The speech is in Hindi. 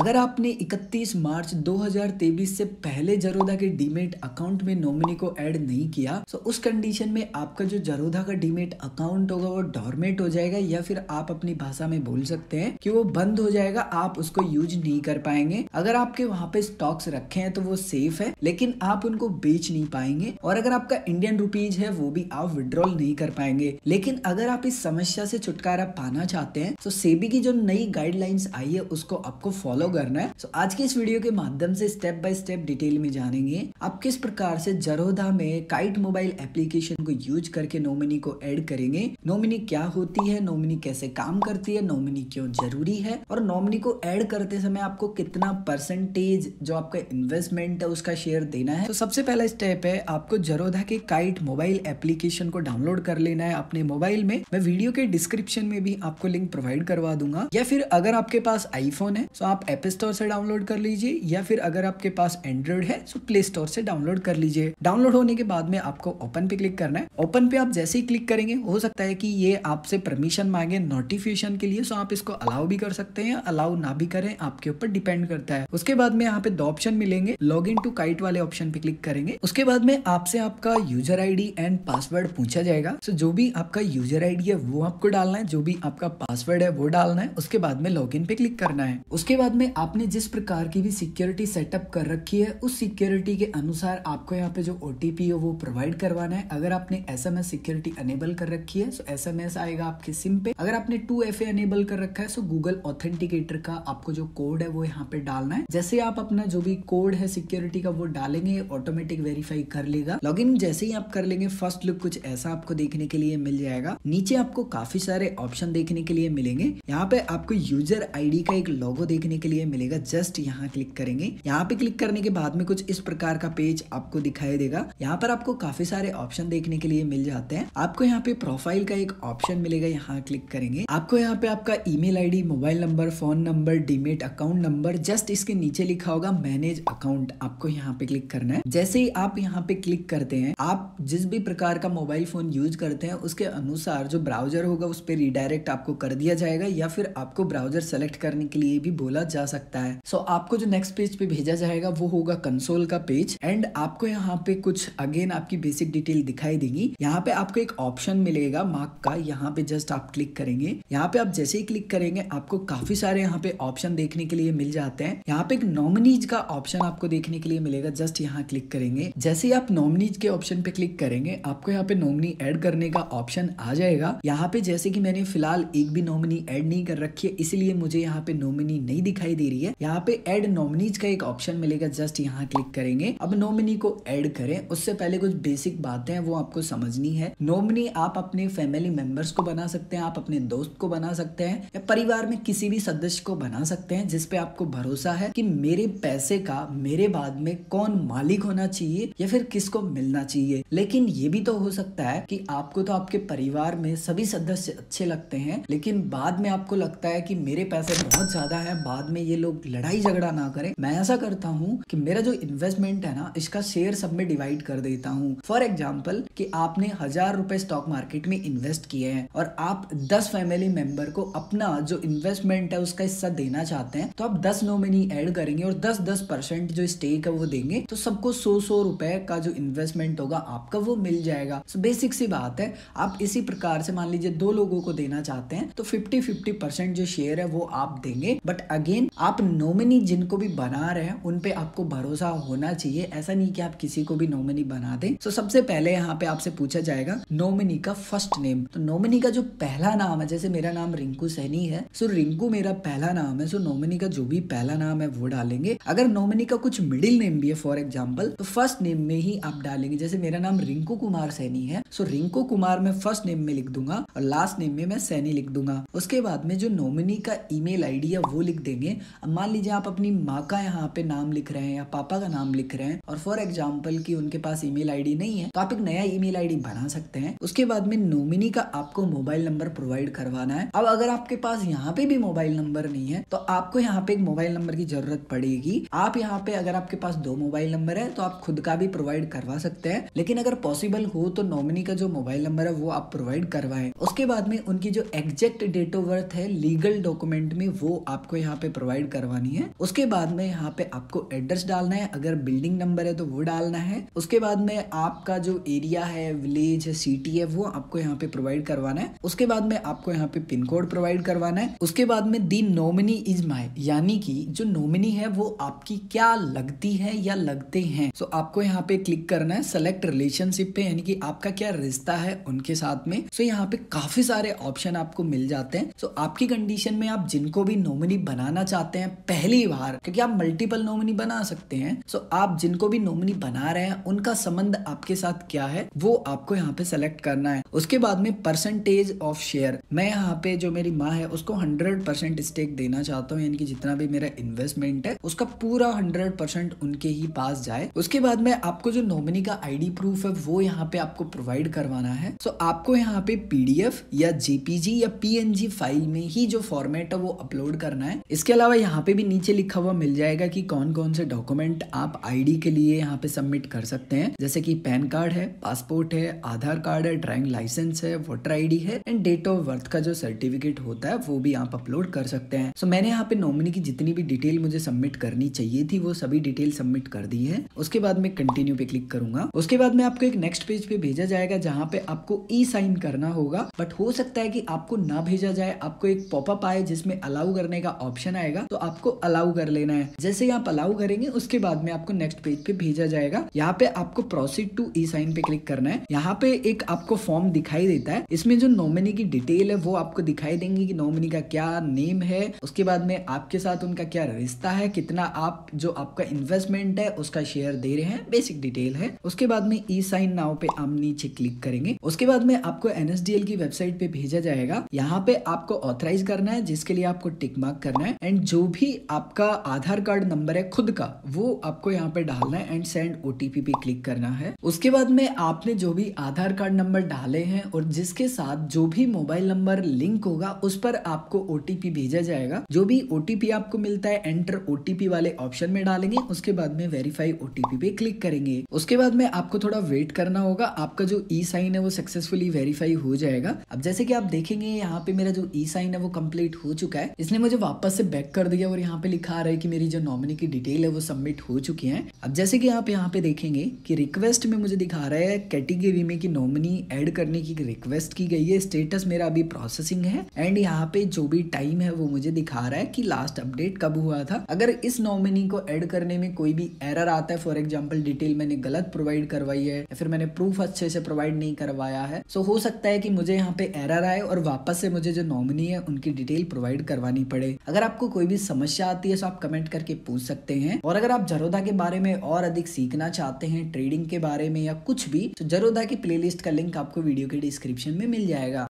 अगर आपने 31 मार्च 2023 से पहले जरोदा के डीमेट अकाउंट में नॉमिनी को ऐड नहीं किया तो उस कंडीशन में आपका जो जरोदा का डीमेट अकाउंट होगा वो डॉर्मेट हो जाएगा या फिर आप अपनी भाषा में बोल सकते हैं कि वो बंद हो जाएगा आप उसको यूज नहीं कर पाएंगे अगर आपके वहाँ पे स्टॉक्स रखे हैं तो वो सेफ है लेकिन आप उनको बेच नहीं पाएंगे और अगर आपका इंडियन रुपीज है वो भी आप विड्रॉल नहीं कर पाएंगे लेकिन अगर आप इस समस्या से छुटकारा पाना चाहते हैं तो सेबी की जो नई गाइडलाइंस आई है उसको आपको फॉलो फॉलो करना है सो so, आज की इस वीडियो के माध्यम से स्टेप बाय स्टेप डिटेल में जानेंगे आप किस प्रकार से जरोधा में काइट मोबाइल एप्लीकेशन को यूज करके नोमिनी को एड करेंगे नोमिनी क्या होती है नोमिनी कैसे काम करती है नोमिनी क्यों जरूरी है और नोमिनी को एड करते समय आपको कितना परसेंटेज जो आपका इन्वेस्टमेंट है उसका शेयर देना है तो सबसे पहला स्टेप है आपको जरोधा के काइट मोबाइल एप्लीकेशन को डाउनलोड कर लेना है अपने मोबाइल में मैं वीडियो के डिस्क्रिप्शन में भी आपको लिंक प्रोवाइड करवा दूंगा या फिर अगर आपके पास आईफोन है तो आप ऐप स्टोर से डाउनलोड कर लीजिए या फिर अगर आपके पास एंड्रॉइड है तो प्ले स्टोर से डाउनलोड कर लीजिए डाउनलोड होने के बाद में आपको ओपन पे क्लिक करना है ओपन पे आप जैसे ही क्लिक करेंगे हो सकता है कि ये आपसे परमिशन मांगे नोटिफिकेशन के लिए सो आप इसको अलाउ भी कर सकते हैं अलाउ ना भी करें आपके ऊपर डिपेंड करता है उसके बाद में यहाँ पे दो ऑप्शन मिलेंगे लॉग इन टू काइट वाले ऑप्शन पे क्लिक करेंगे उसके बाद में आपसे आपका यूजर आई एंड पासवर्ड पूछा जाएगा सो जो भी आपका यूजर आई है वो आपको डालना है जो भी आपका पासवर्ड है वो डालना है उसके बाद में लॉग पे क्लिक करना है उसके बाद में में आपने जिस प्रकार की भी सिक्योरिटी सेटअप कर रखी है उस सिक्योरिटी के अनुसार आपको यहाँ पे जो ओ है वो प्रोवाइड करवाना है अगर आपने S M S security enable कर रखी है तो एस एम एस आएगा आपके सिम पे अगर आपने टू एफ अनेबल कर रखा है तो गूगल ऑथेंटिकेटर का आपको जो कोड है वो यहाँ पे डालना है जैसे आप अपना जो भी कोड है सिक्योरिटी का वो डालेंगे ऑटोमेटिक वेरीफाई कर लेगा इन जैसे ही आप कर लेंगे फर्स्ट लुक कुछ ऐसा आपको देखने के लिए मिल जाएगा नीचे आपको काफी सारे ऑप्शन देखने के लिए मिलेंगे यहाँ पे आपको यूजर डी का एक लॉगो देखने के लिए लिए मिलेगा जस्ट यहाँ क्लिक करेंगे यहाँ पे क्लिक करने के बाद में कुछ इस प्रकार का पेज आपको दिखाई देगा यहाँ पर आपको काफी सारे ऑप्शन देखने के लिए मिल जाते हैं आपको यहाँ पे प्रोफाइल का एक ऑप्शन मिलेगा यहाँ क्लिक करेंगे आपको यहाँ पे आपका email ID mobile number phone number demat account number just इसके नीचे लिखा होगा मैनेज अकाउंट आपको यहाँ पे क्लिक करना है जैसे ही आप यहाँ पे क्लिक करते हैं आप जिस भी प्रकार का मोबाइल फोन यूज करते हैं उसके अनुसार जो ब्राउजर होगा उस पर रिडायरेक्ट आपको कर दिया जाएगा या फिर आपको ब्राउजर सेलेक्ट करने के लिए भी बोला जा जा सकता है सो so, आपको जो नेक्स्ट पेज पे भेजा जाएगा वो होगा कंसोल का पेज एंड आपको यहाँ पे कुछ अगेन आपकी बेसिक डिटेल दिखाई देगी यहाँ पे आपको एक ऑप्शन मिलेगा मार्क का यहाँ पे जस्ट आप क्लिक करेंगे यहाँ पे आप जैसे ही क्लिक करेंगे आपको काफी सारे यहाँ पे ऑप्शन देखने के लिए मिल जाते हैं यहाँ पे एक नॉमिनीज का ऑप्शन आपको देखने के लिए मिलेगा जस्ट यहाँ क्लिक करेंगे जैसे ही आप नॉमिनीज के ऑप्शन पे क्लिक करेंगे आपको यहाँ पे नॉमिनी एड करने का ऑप्शन आ जाएगा यहाँ पे जैसे की मैंने फिलहाल एक भी नॉमिनी एड नहीं कर रखी है इसलिए मुझे यहाँ पे नॉमिनी नहीं दिखाई दिखाई दे रही है यहाँ पे एड नॉमिनीज का एक ऑप्शन मिलेगा जस्ट यहाँ क्लिक करेंगे अब नॉमिनी को एड करें उससे पहले कुछ बेसिक बातें हैं वो आपको समझनी है नॉमिनी आप अपने फैमिली मेंबर्स को बना सकते हैं आप अपने दोस्त को बना सकते हैं या परिवार में किसी भी सदस्य को बना सकते हैं जिसपे आपको भरोसा है कि मेरे पैसे का मेरे बाद में कौन मालिक होना चाहिए या फिर किसको मिलना चाहिए लेकिन ये भी तो हो सकता है कि आपको तो आपके परिवार में सभी सदस्य अच्छे लगते हैं लेकिन बाद में आपको लगता है कि मेरे पैसे बहुत ज्यादा है बाद में में ये लोग लड़ाई झगड़ा ना करें मैं ऐसा करता हूँ कि मेरा जो इन्वेस्टमेंट है ना इसका शेयर सब में डिवाइड कर देता हूँ फॉर एग्जाम्पल कि आपने हजार रुपए स्टॉक मार्केट में इन्वेस्ट किए हैं और आप दस फैमिली मेंबर को अपना जो इन्वेस्टमेंट है उसका हिस्सा देना चाहते हैं तो आप दस नॉमिनी एड करेंगे और दस दस परसेंट जो स्टेक है वो देंगे तो सबको सौ सौ रुपए का जो इन्वेस्टमेंट होगा आपका वो मिल जाएगा सो बेसिक सी बात है आप इसी प्रकार से मान लीजिए दो लोगों को देना चाहते हैं तो फिफ्टी फिफ्टी परसेंट जो शेयर है वो आप देंगे बट अगेन आप नॉमिनी जिनको भी बना रहे हैं उन पे आपको भरोसा होना चाहिए ऐसा नहीं कि आप किसी को भी नॉमिनी बना दें तो सबसे पहले यहाँ पे आपसे पूछा जाएगा नॉमिनी का फर्स्ट नेम तो नॉमिनी का जो पहला नाम है जैसे मेरा नाम रिंकू सैनी है सो रिंकू मेरा पहला नाम है सो so, नॉमिनी का जो भी पहला नाम है वो डालेंगे अगर नॉमिनी का कुछ मिडिल नेम भी है फॉर एग्जाम्पल तो फर्स्ट नेम में ही आप डालेंगे जैसे मेरा नाम रिंकू कुमार सैनी है सो रिंकू कुमार मैं फर्स्ट नेम में लिख दूंगा और लास्ट नेम में मैं सैनी लिख दूंगा उसके बाद में जो नॉमिनी का ईमेल आईडी है वो लिख देंगे में अब मान लीजिए आप अपनी माँ का यहाँ पे नाम लिख रहे हैं या पापा का नाम लिख रहे हैं और फॉर एग्जाम्पल की उनके पास ई मेल नहीं है तो आप एक नया ई मेल बना सकते हैं उसके बाद में नोमिनी का आपको मोबाइल नंबर प्रोवाइड करवाना है अब अगर आपके पास यहाँ पे भी मोबाइल नंबर नहीं है तो आपको यहाँ पे एक मोबाइल नंबर की जरूरत पड़ेगी आप यहाँ पे अगर आपके पास दो मोबाइल नंबर है तो आप खुद का भी प्रोवाइड करवा सकते हैं लेकिन अगर पॉसिबल हो तो नॉमिनी का जो मोबाइल नंबर है वो आप प्रोवाइड करवाएं उसके बाद में उनकी जो एग्जैक्ट डेट ऑफ बर्थ है लीगल डॉक्यूमेंट में वो आपको यहाँ पे प्रोवाइड प्रोवाइड करवानी है उसके बाद में यहाँ पे आपको एड्रेस डालना है अगर बिल्डिंग नंबर है तो वो डालना है उसके बाद में आपका जो एरिया है विलेज है सिटी है वो आपको यहाँ पे प्रोवाइड करवाना है उसके बाद में आपको यहाँ पे पिन कोड प्रोवाइड करवाना है उसके बाद में दी नोमिनी इज माई यानी कि जो नॉमिनी है वो आपकी क्या लगती है या लगते हैं सो so, आपको यहाँ पे क्लिक करना है सेलेक्ट रिलेशनशिप पे यानी कि आपका क्या रिश्ता है उनके साथ में सो so, यहाँ पे काफी सारे ऑप्शन आपको मिल जाते हैं सो so, आपकी कंडीशन में आप जिनको भी नॉमिनी बनाना चाहते चाहते हैं पहली बार क्योंकि आप मल्टीपल नॉमिनी बना सकते हैं सो आप जिनको भी नॉमिनी बना रहे हैं उनका संबंध आपके साथ क्या है वो आपको यहाँ पे सेलेक्ट करना है उसके बाद में परसेंटेज ऑफ शेयर मैं यहाँ पे जो मेरी माँ है उसको हंड्रेड परसेंट स्टेक देना चाहता हूँ यानी कि जितना भी मेरा इन्वेस्टमेंट है उसका पूरा हंड्रेड परसेंट उनके ही पास जाए उसके बाद में आपको जो नॉमिनी का आईडी प्रूफ है वो यहाँ पे आपको प्रोवाइड करवाना है सो आपको यहाँ पे पीडीएफ या जेपीजी या पीएनजी फाइल में ही जो फॉर्मेट है वो अपलोड करना है इसके अलावा अलावा यहाँ पे भी नीचे लिखा हुआ मिल जाएगा कि कौन कौन से डॉक्यूमेंट आप आईडी के लिए यहाँ पे सबमिट कर सकते हैं जैसे कि पैन कार्ड है पासपोर्ट है आधार कार्ड है ड्राइविंग लाइसेंस है वोटर आईडी है एंड डेट ऑफ बर्थ का जो सर्टिफिकेट होता है वो भी आप अपलोड कर सकते हैं सो so, मैंने यहाँ पे नॉमिनी की जितनी भी डिटेल मुझे सबमिट करनी चाहिए थी वो सभी डिटेल सबमिट कर दी है उसके बाद में कंटिन्यू पे क्लिक करूंगा उसके बाद में आपको एक नेक्स्ट पेज पे भेजा जाएगा जहाँ पे आपको ई साइन करना होगा बट हो सकता है की आपको ना भेजा जाए आपको एक पॉपअप आए जिसमें अलाउ करने का ऑप्शन आएगा जाएगा तो आपको अलाउ कर लेना है जैसे ही आप अलाउ करेंगे उसके बाद में आपको नेक्स्ट पेज पे भेजा जाएगा यहाँ पे आपको प्रोसीड टू ई साइन पे क्लिक करना है यहाँ पे एक आपको फॉर्म दिखाई देता है इसमें जो नॉमिनी की डिटेल है वो आपको दिखाई देंगे की नॉमिनी का क्या नेम है उसके बाद में आपके साथ उनका क्या रिश्ता है कितना आप जो आपका इन्वेस्टमेंट है उसका शेयर दे रहे हैं बेसिक डिटेल है उसके बाद में ई साइन नाव पे आप नीचे क्लिक करेंगे उसके बाद में आपको एनएसडीएल की वेबसाइट पे भेजा जाएगा यहाँ पे आपको ऑथराइज करना है जिसके लिए आपको टिक मार्क करना है एंड एंड जो भी आपका आधार कार्ड नंबर है खुद का वो आपको यहाँ पे डालना है एंड सेंड ओ पे क्लिक करना है उसके बाद में आपने जो भी आधार कार्ड नंबर डाले हैं और जिसके साथ जो भी मोबाइल नंबर लिंक होगा उस पर आपको ओ भेजा जाएगा जो भी ओ आपको मिलता है एंटर ओ वाले ऑप्शन में डालेंगे उसके बाद में वेरीफाई ओ पे क्लिक करेंगे उसके बाद में आपको थोड़ा वेट करना होगा आपका जो ई साइन है वो सक्सेसफुली वेरीफाई हो जाएगा अब जैसे कि आप देखेंगे यहाँ पे मेरा जो ई साइन है वो कम्प्लीट हो चुका है इसने मुझे वापस से बैक चेक कर दिया और यहाँ पे लिखा आ रहा है कि मेरी जो नॉमिनी की डिटेल है वो सबमिट हो चुकी है अब जैसे कि आप यहाँ पे देखेंगे कि रिक्वेस्ट में मुझे दिखा रहा है कैटेगरी में कि नॉमिनी ऐड करने की रिक्वेस्ट की गई है स्टेटस मेरा अभी प्रोसेसिंग है एंड यहाँ पे जो भी टाइम है वो मुझे दिखा रहा है कि लास्ट अपडेट कब हुआ था अगर इस नॉमिनी को एड करने में कोई भी एरर आता है फॉर एग्जाम्पल डिटेल मैंने गलत प्रोवाइड करवाई है फिर मैंने प्रूफ अच्छे से प्रोवाइड नहीं करवाया है सो हो सकता है कि मुझे यहाँ पे एरर आए और वापस से मुझे जो नॉमिनी है उनकी डिटेल प्रोवाइड करवानी पड़े अगर आपको कोई भी समस्या आती है तो आप कमेंट करके पूछ सकते हैं और अगर आप जरोदा के बारे में और अधिक सीखना चाहते हैं ट्रेडिंग के बारे में या कुछ भी तो जरोदा की प्लेलिस्ट का लिंक आपको वीडियो के डिस्क्रिप्शन में मिल जाएगा